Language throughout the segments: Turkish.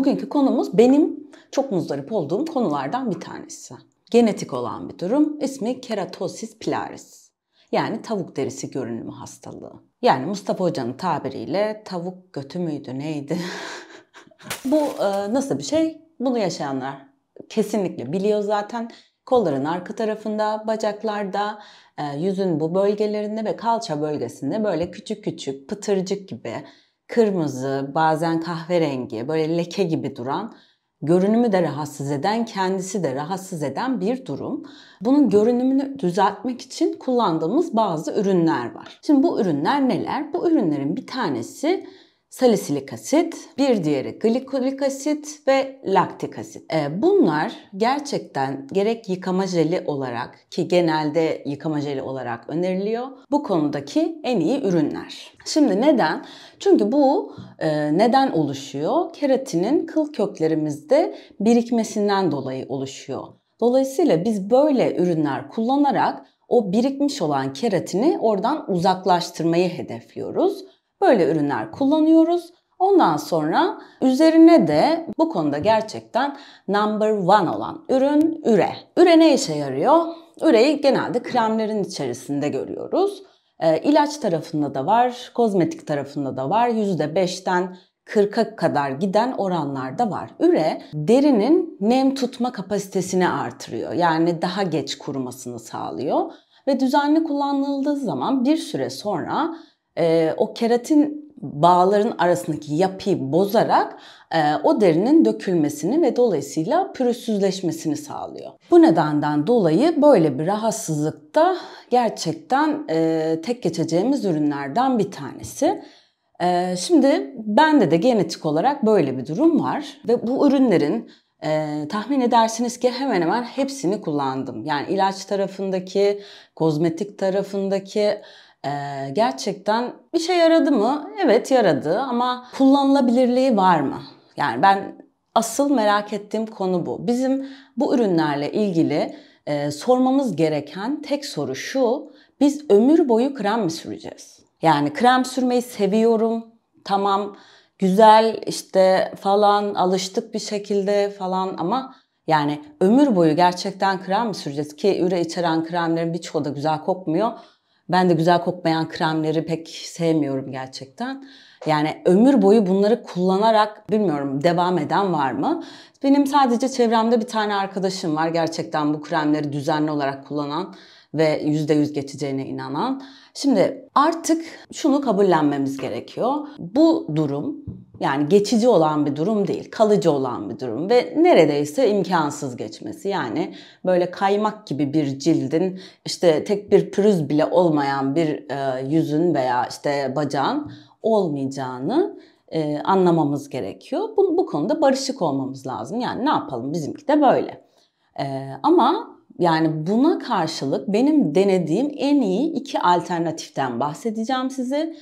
bugünkü konumuz benim çok muzdarip olduğum konulardan bir tanesi. Genetik olan bir durum. İsmi keratosis pilaris. Yani tavuk derisi görünümü hastalığı. Yani Mustafa Hoca'nın tabiriyle tavuk götü müydü neydi? Bu e, nasıl bir şey? Bunu yaşayanlar kesinlikle biliyor zaten. Kolların arka tarafında, bacaklarda, e, yüzün bu bölgelerinde ve kalça bölgesinde böyle küçük küçük pıtırcık gibi kırmızı, bazen kahverengi, böyle leke gibi duran, görünümü de rahatsız eden, kendisi de rahatsız eden bir durum. Bunun görünümünü düzeltmek için kullandığımız bazı ürünler var. Şimdi bu ürünler neler? Bu ürünlerin bir tanesi salisilik asit, bir diğeri glikolik asit ve laktik asit. Ee, bunlar gerçekten gerek yıkama jeli olarak ki genelde yıkama jeli olarak öneriliyor. Bu konudaki en iyi ürünler. Şimdi neden? Çünkü bu e, neden oluşuyor? Keratinin kıl köklerimizde birikmesinden dolayı oluşuyor. Dolayısıyla biz böyle ürünler kullanarak o birikmiş olan keratini oradan uzaklaştırmayı hedefliyoruz. Böyle ürünler kullanıyoruz. Ondan sonra üzerine de bu konuda gerçekten number one olan ürün üre. Üre ne işe yarıyor? Üreyi genelde kremlerin içerisinde görüyoruz. Ee, ilaç tarafında da var, kozmetik tarafında da var. %5'ten 40'a kadar giden oranlar da var. Üre derinin nem tutma kapasitesini artırıyor. Yani daha geç kurumasını sağlıyor ve düzenli kullanıldığı zaman bir süre sonra e, o keratin bağların arasındaki yapıyı bozarak e, o derinin dökülmesini ve dolayısıyla pürüzsüzleşmesini sağlıyor. Bu nedenden dolayı böyle bir rahatsızlıkta gerçekten e, tek geçeceğimiz ürünlerden bir tanesi. E, şimdi bende de genetik olarak böyle bir durum var ve bu ürünlerin ee, tahmin edersiniz ki hemen hemen hepsini kullandım. Yani ilaç tarafındaki, kozmetik tarafındaki e, gerçekten şey yaradı mı? Evet yaradı ama kullanılabilirliği var mı? Yani ben asıl merak ettiğim konu bu. Bizim bu ürünlerle ilgili e, sormamız gereken tek soru şu. Biz ömür boyu krem mi süreceğiz? Yani krem sürmeyi seviyorum. Tamam güzel işte falan alıştık bir şekilde falan ama yani ömür boyu gerçekten krem mi süreceğiz ki üre içeren kremlerin birçoğu da güzel kokmuyor. Ben de güzel kokmayan kremleri pek sevmiyorum gerçekten. Yani ömür boyu bunları kullanarak bilmiyorum devam eden var mı? Benim sadece çevremde bir tane arkadaşım var gerçekten bu kremleri düzenli olarak kullanan ve %100 geçeceğine inanan. Şimdi artık şunu kabullenmemiz gerekiyor. Bu durum yani geçici olan bir durum değil, kalıcı olan bir durum ve neredeyse imkansız geçmesi. Yani böyle kaymak gibi bir cildin işte tek bir pürüz bile olmayan bir e, yüzün veya işte bacağın olmayacağını e, anlamamız gerekiyor. Bu, bu konuda barışık olmamız lazım. Yani ne yapalım bizimki de böyle. E, ama yani buna karşılık benim denediğim en iyi iki alternatiften bahsedeceğim size.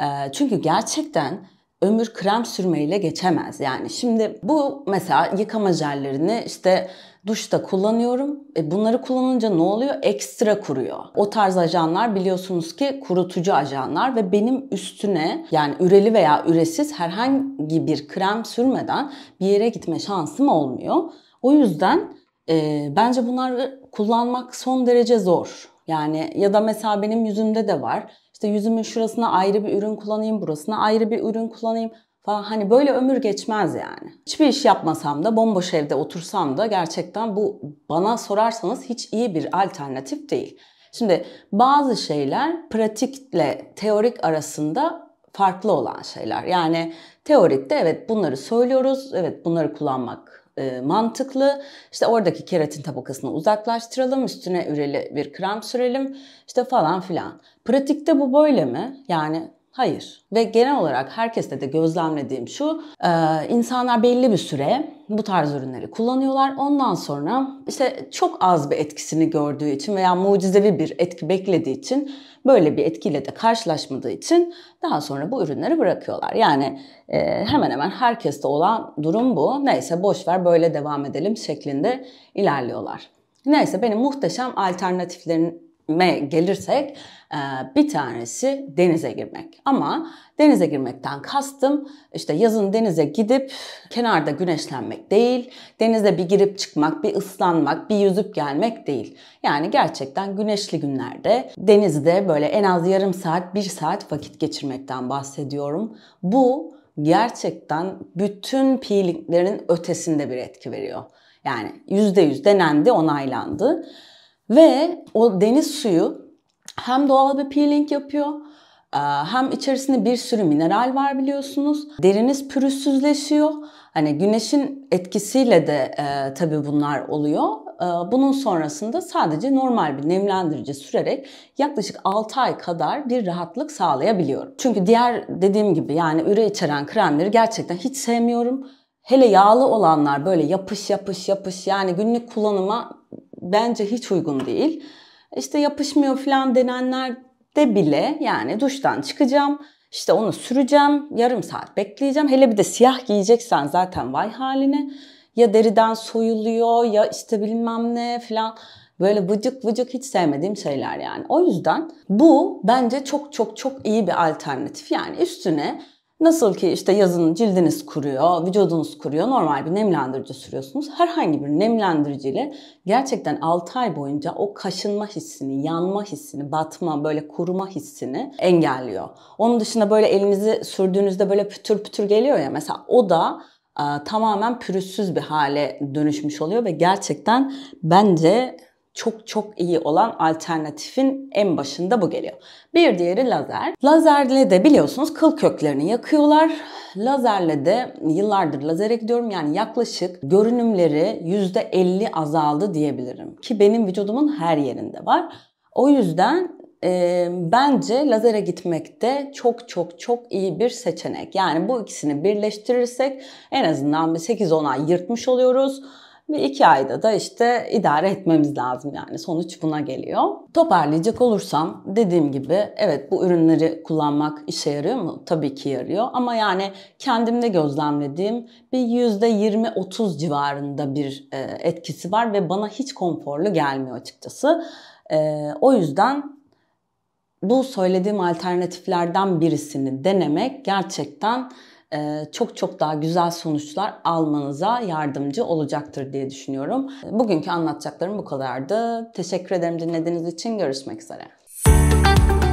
E, çünkü gerçekten ömür krem sürmeyle geçemez yani. Şimdi bu mesela yıkama jellerini işte duşta kullanıyorum. E bunları kullanınca ne oluyor? Ekstra kuruyor. O tarz ajanlar biliyorsunuz ki kurutucu ajanlar ve benim üstüne yani üreli veya üresiz herhangi bir krem sürmeden bir yere gitme şansım olmuyor. O yüzden e, bence bunları kullanmak son derece zor. Yani ya da mesela benim yüzümde de var işte yüzümün şurasına ayrı bir ürün kullanayım, burasına ayrı bir ürün kullanayım falan. Hani böyle ömür geçmez yani. Hiçbir iş yapmasam da bomboş evde otursam da gerçekten bu bana sorarsanız hiç iyi bir alternatif değil. Şimdi bazı şeyler pratikle teorik arasında farklı olan şeyler. Yani teorikte evet bunları söylüyoruz, evet bunları kullanmak e, mantıklı. İşte oradaki keratin tabakasını uzaklaştıralım, üstüne üreli bir krem sürelim işte falan filan. Pratikte bu böyle mi? Yani Hayır. Ve genel olarak herkeste de gözlemlediğim şu, e, insanlar belli bir süre bu tarz ürünleri kullanıyorlar. Ondan sonra işte çok az bir etkisini gördüğü için veya mucizevi bir etki beklediği için böyle bir etkiyle de karşılaşmadığı için daha sonra bu ürünleri bırakıyorlar. Yani e, hemen hemen herkeste olan durum bu. Neyse boş ver böyle devam edelim şeklinde ilerliyorlar. Neyse benim muhteşem alternatiflerin me gelirsek e, bir tanesi denize girmek. Ama denize girmekten kastım işte yazın denize gidip kenarda güneşlenmek değil, denize bir girip çıkmak, bir ıslanmak, bir yüzüp gelmek değil. Yani gerçekten güneşli günlerde denizde böyle en az yarım saat, bir saat vakit geçirmekten bahsediyorum. Bu gerçekten bütün peelinglerin ötesinde bir etki veriyor. Yani %100 denendi, onaylandı. Ve o deniz suyu hem doğal bir peeling yapıyor hem içerisinde bir sürü mineral var biliyorsunuz. Deriniz pürüzsüzleşiyor. Hani güneşin etkisiyle de e, tabii bunlar oluyor. E, bunun sonrasında sadece normal bir nemlendirici sürerek yaklaşık 6 ay kadar bir rahatlık sağlayabiliyorum. Çünkü diğer dediğim gibi yani üre içeren kremleri gerçekten hiç sevmiyorum. Hele yağlı olanlar böyle yapış yapış yapış yani günlük kullanıma bence hiç uygun değil. İşte yapışmıyor falan denenlerde bile yani duştan çıkacağım. İşte onu süreceğim, yarım saat bekleyeceğim. Hele bir de siyah giyeceksen zaten vay haline. Ya deriden soyuluyor ya işte bilmem ne falan. Böyle vıcık vıcık hiç sevmediğim şeyler yani. O yüzden bu bence çok çok çok iyi bir alternatif. Yani üstüne Nasıl ki işte yazın cildiniz kuruyor, vücudunuz kuruyor, normal bir nemlendirici sürüyorsunuz. Herhangi bir nemlendiriciyle gerçekten 6 ay boyunca o kaşınma hissini, yanma hissini, batma, böyle kuruma hissini engelliyor. Onun dışında böyle elinizi sürdüğünüzde böyle pütür pütür geliyor ya mesela o da e, tamamen pürüzsüz bir hale dönüşmüş oluyor ve gerçekten bence çok çok iyi olan alternatifin en başında bu geliyor. Bir diğeri lazer. Lazerle de biliyorsunuz kıl köklerini yakıyorlar. Lazerle de yıllardır lazere gidiyorum yani yaklaşık görünümleri %50 azaldı diyebilirim. Ki benim vücudumun her yerinde var. O yüzden e, bence lazere gitmek de çok çok çok iyi bir seçenek. Yani bu ikisini birleştirirsek en azından bir 8-10 ay yırtmış oluyoruz ve iki ayda da işte idare etmemiz lazım yani. Sonuç buna geliyor. Toparlayacak olursam dediğim gibi evet bu ürünleri kullanmak işe yarıyor mu? Tabii ki yarıyor. Ama yani kendimde gözlemlediğim bir %20-30 civarında bir e, etkisi var ve bana hiç konforlu gelmiyor açıkçası. E, o yüzden bu söylediğim alternatiflerden birisini denemek gerçekten çok çok daha güzel sonuçlar almanıza yardımcı olacaktır diye düşünüyorum. Bugünkü anlatacaklarım bu kadardı. Teşekkür ederim dinlediğiniz için. Görüşmek üzere. Müzik